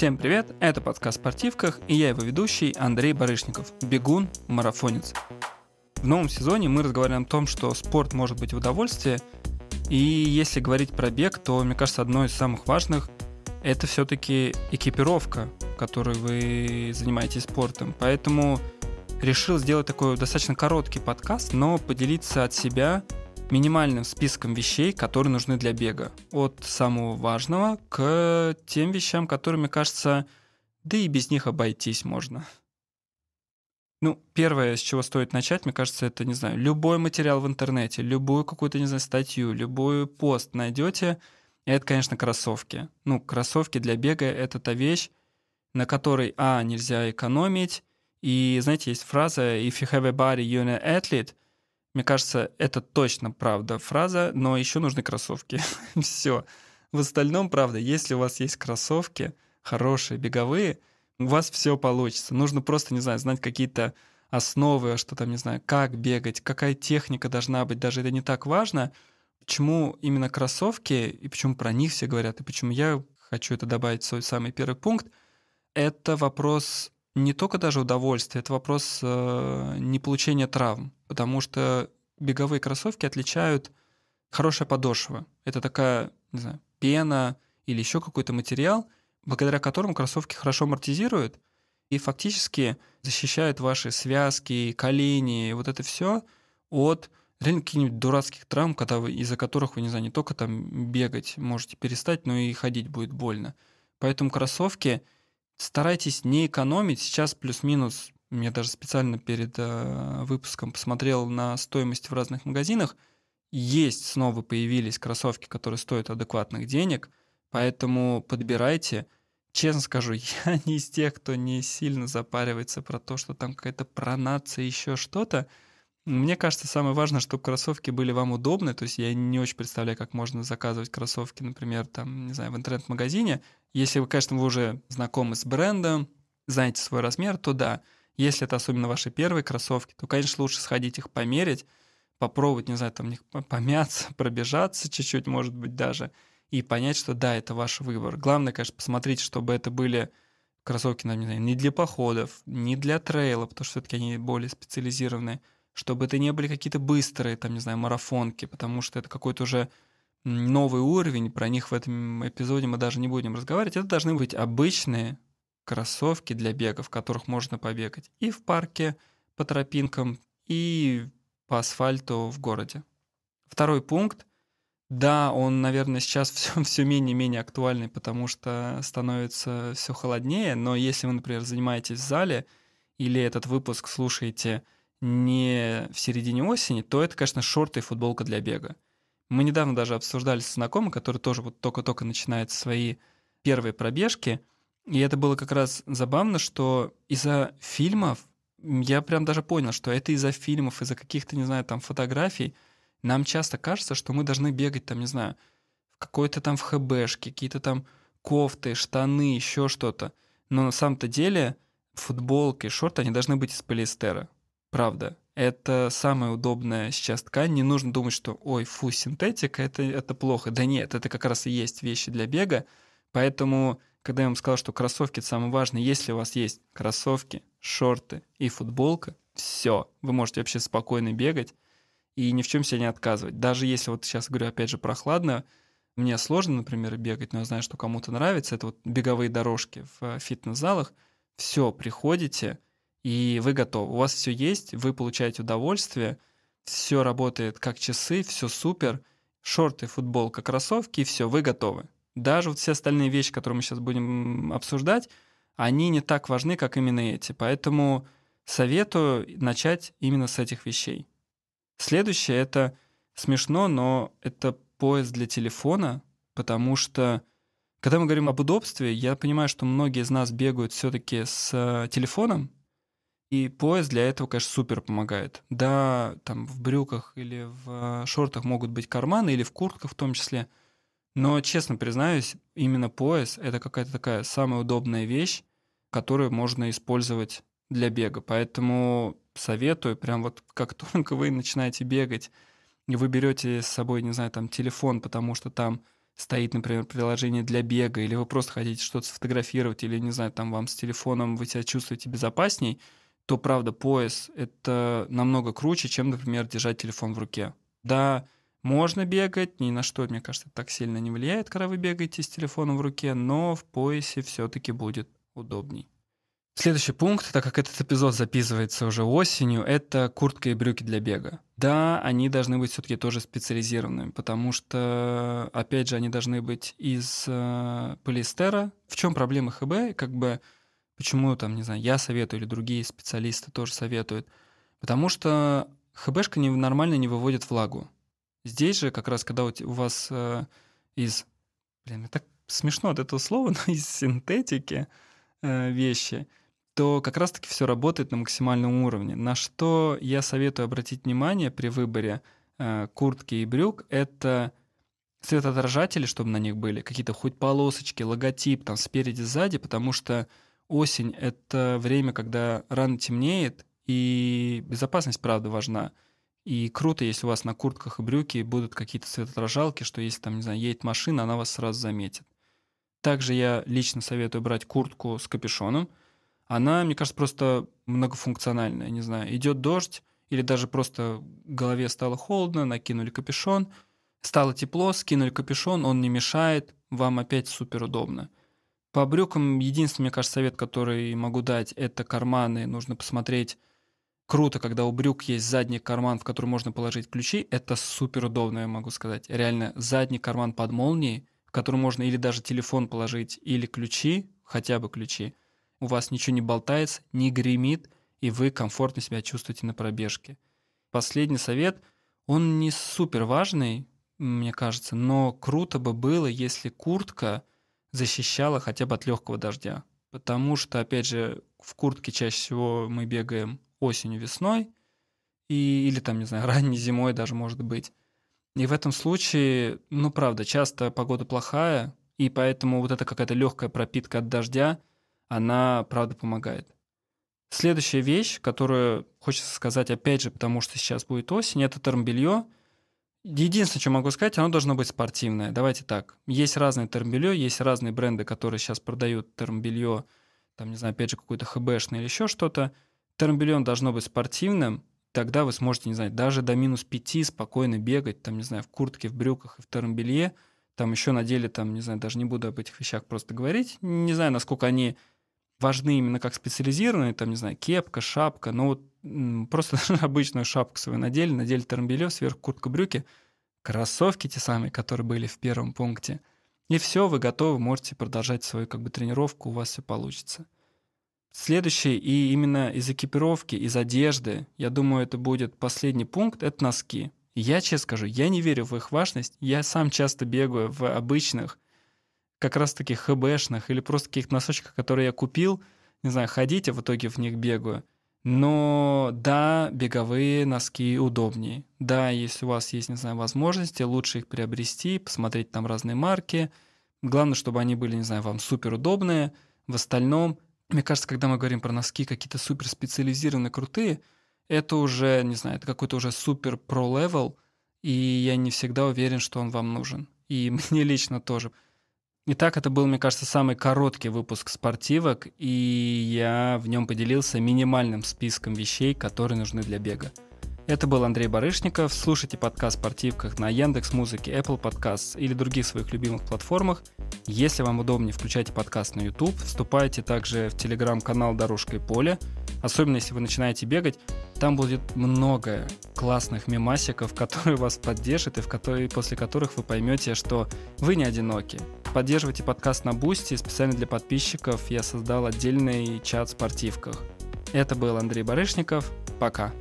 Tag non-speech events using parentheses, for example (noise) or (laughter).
Всем привет, это подкаст «Спортивках» и я его ведущий Андрей Барышников, бегун, марафонец. В новом сезоне мы разговариваем о том, что спорт может быть в удовольствие, и если говорить про бег, то, мне кажется, одно из самых важных – это все-таки экипировка, которой вы занимаетесь спортом. Поэтому решил сделать такой достаточно короткий подкаст, но поделиться от себя – минимальным списком вещей, которые нужны для бега. От самого важного к тем вещам, которыми, кажется, да и без них обойтись можно. Ну, первое, с чего стоит начать, мне кажется, это, не знаю, любой материал в интернете, любую какую-то, не знаю, статью, любой пост найдете, и это, конечно, кроссовки. Ну, кроссовки для бега — это та вещь, на которой, а, нельзя экономить, и, знаете, есть фраза «If you have a body, you're an athlete», мне кажется, это точно правда фраза, но еще нужны кроссовки. (laughs) Все. В остальном, правда, если у вас есть кроссовки, хорошие, беговые, у вас все получится. Нужно просто, не знаю, знать какие-то основы, что там, не знаю, как бегать, какая техника должна быть, даже это не так важно. Почему именно кроссовки, и почему про них все говорят, и почему я хочу это добавить в свой самый первый пункт, это вопрос не только даже удовольствие, это вопрос э, не получения травм, потому что беговые кроссовки отличают хорошая подошва. Это такая, не знаю, пена или еще какой-то материал, благодаря которому кроссовки хорошо амортизируют и фактически защищают ваши связки, колени, вот это все от реально каких-нибудь дурацких травм, когда вы, из-за которых вы, не знаю, не только там бегать можете перестать, но и ходить будет больно. Поэтому кроссовки — старайтесь не экономить. Сейчас плюс-минус, я даже специально перед э, выпуском посмотрел на стоимость в разных магазинах. Есть, снова появились кроссовки, которые стоят адекватных денег, поэтому подбирайте. Честно скажу, (laughs) я не из тех, кто не сильно запаривается про то, что там какая-то пронация, еще что-то. Мне кажется, самое важное, чтобы кроссовки были вам удобны. То есть я не очень представляю, как можно заказывать кроссовки, например, там, не знаю, в интернет-магазине. Если вы, конечно, вы уже знакомы с брендом, знаете свой размер, то да. Если это особенно ваши первые кроссовки, то, конечно, лучше сходить их померить, попробовать, не знаю, там них помяться, (laughs) пробежаться чуть-чуть, может быть, даже, и понять, что да, это ваш выбор. Главное, конечно, посмотреть, чтобы это были кроссовки, не знаю, не для походов, не для трейла, потому что все-таки они более специализированные, чтобы это не были какие-то быстрые, там, не знаю, марафонки, потому что это какой-то уже новый уровень, про них в этом эпизоде мы даже не будем разговаривать. Это должны быть обычные кроссовки для бега, в которых можно побегать и в парке по тропинкам, и по асфальту в городе. Второй пункт. Да, он, наверное, сейчас все, (laughs) все менее менее актуальный, потому что становится все холоднее, но если вы, например, занимаетесь в зале или этот выпуск слушаете – не в середине осени, то это, конечно, шорты и футболка для бега. Мы недавно даже обсуждали с знакомым, который тоже вот только-только начинает свои первые пробежки, и это было как раз забавно, что из-за фильмов, я прям даже понял, что это из-за фильмов, из-за каких-то, не знаю, там фотографий, нам часто кажется, что мы должны бегать там, не знаю, в какой-то там в ХБшке, какие-то там кофты, штаны, еще что-то. Но на самом-то деле футболки, шорты, они должны быть из полиэстера. Правда. Это самая удобная сейчас ткань. Не нужно думать, что ой, фу, синтетика, это, это плохо. Да нет, это как раз и есть вещи для бега. Поэтому, когда я вам сказал, что кроссовки это самое важное, если у вас есть кроссовки, шорты и футболка, все, вы можете вообще спокойно бегать и ни в чем себе не отказывать. Даже если вот сейчас говорю опять же прохладно, мне сложно, например, бегать, но я знаю, что кому-то нравится, это вот беговые дорожки в э, фитнес-залах, все, приходите, и вы готовы. У вас все есть, вы получаете удовольствие, все работает как часы, все супер, шорты, футболка, кроссовки, все, вы готовы. Даже вот все остальные вещи, которые мы сейчас будем обсуждать, они не так важны, как именно эти. Поэтому советую начать именно с этих вещей. Следующее — это смешно, но это поезд для телефона, потому что когда мы говорим об удобстве, я понимаю, что многие из нас бегают все-таки с э, телефоном, и пояс для этого, конечно, супер помогает. Да, там в брюках или в э, шортах могут быть карманы, или в куртках в том числе. Но, честно признаюсь, именно пояс — это какая-то такая самая удобная вещь, которую можно использовать для бега. Поэтому советую, прям вот как (laughs) только вы начинаете бегать, и вы берете с собой, не знаю, там телефон, потому что там стоит, например, приложение для бега, или вы просто хотите что-то сфотографировать, или, не знаю, там вам с телефоном вы себя чувствуете безопасней — то правда пояс — это намного круче, чем, например, держать телефон в руке. Да, можно бегать, ни на что, мне кажется, так сильно не влияет, когда вы бегаете с телефоном в руке, но в поясе все-таки будет удобней. Следующий пункт, так как этот эпизод записывается уже осенью, это куртка и брюки для бега. Да, они должны быть все-таки тоже специализированными, потому что, опять же, они должны быть из э, полиэстера. В чем проблема ХБ? Как бы Почему там, не знаю, я советую или другие специалисты тоже советуют? Потому что ХБшка не, нормально не выводит влагу. Здесь же как раз, когда у вас э, из... Блин, это так смешно от этого слова, (laughs) но из синтетики э, вещи, то как раз-таки все работает на максимальном уровне. На что я советую обратить внимание при выборе э, куртки и брюк, это светоотражатели, чтобы на них были, какие-то хоть полосочки, логотип там спереди, сзади, потому что осень — это время, когда рано темнеет, и безопасность, правда, важна. И круто, если у вас на куртках и брюки будут какие-то светоотражалки, что если там, не знаю, едет машина, она вас сразу заметит. Также я лично советую брать куртку с капюшоном. Она, мне кажется, просто многофункциональная, не знаю. Идет дождь, или даже просто голове стало холодно, накинули капюшон, стало тепло, скинули капюшон, он не мешает, вам опять супер удобно. По брюкам единственный, мне кажется, совет, который могу дать, это карманы. Нужно посмотреть. Круто, когда у брюк есть задний карман, в который можно положить ключи. Это супер удобно, я могу сказать. Реально, задний карман под молнией, в который можно или даже телефон положить, или ключи, хотя бы ключи. У вас ничего не болтается, не гремит, и вы комфортно себя чувствуете на пробежке. Последний совет, он не супер важный, мне кажется, но круто бы было, если куртка – Защищала хотя бы от легкого дождя. Потому что, опять же, в куртке чаще всего мы бегаем осенью, весной, и, или там, не знаю, (laughs) ранней зимой даже может быть. И в этом случае, ну правда, часто погода плохая, и поэтому вот эта какая-то легкая пропитка от дождя, она, правда, помогает. Следующая вещь, которую хочется сказать опять же, потому что сейчас будет осень, это термобелье. Единственное, что могу сказать, оно должно быть спортивное. Давайте так. Есть разные термбелье, есть разные бренды, которые сейчас продают термбелье, там, не знаю, опять же, какой-то хбшный или еще что-то. Термбелье должно быть спортивным, тогда вы сможете, не знаю, даже до минус 5 спокойно бегать, там, не знаю, в куртке, в брюках и в термбелье, там еще на деле, там, не знаю, даже не буду об этих вещах просто говорить, не знаю, насколько они важны именно как специализированные, там, не знаю, кепка, шапка, но вот просто (laughs) обычную шапку свою надели, надели термобелье сверху куртка-брюки, кроссовки те самые, которые были в первом пункте. И все, вы готовы, можете продолжать свою как бы тренировку, у вас все получится. Следующий, и именно из экипировки, из одежды, я думаю, это будет последний пункт, это носки. Я, честно скажу, я не верю в их важность. Я сам часто бегаю в обычных как раз-таки хбшных или просто каких-то носочках, которые я купил, не знаю, ходить, а в итоге в них бегаю. Но да, беговые носки удобнее. Да, если у вас есть, не знаю, возможности, лучше их приобрести, посмотреть там разные марки. Главное, чтобы они были, не знаю, вам супер удобные. В остальном, мне кажется, когда мы говорим про носки какие-то супер специализированные, крутые, это уже, не знаю, это какой-то уже супер про-левел, и я не всегда уверен, что он вам нужен. И (laughs) мне лично тоже. Итак, это был, мне кажется, самый короткий выпуск спортивок, и я в нем поделился минимальным списком вещей, которые нужны для бега. Это был Андрей Барышников. Слушайте подкаст «Спортивках» на Яндекс Музыке, Apple Podcasts или других своих любимых платформах. Если вам удобнее, включайте подкаст на YouTube. Вступайте также в телеграм-канал «Дорожка и поле», особенно если вы начинаете бегать, там будет много классных мемасиков, (laughs) которые вас поддержат и в которые, после которых вы поймете, что вы не одиноки. Поддерживайте подкаст на Бусти. Специально для подписчиков я создал отдельный чат в спортивках. Это был Андрей Барышников. Пока.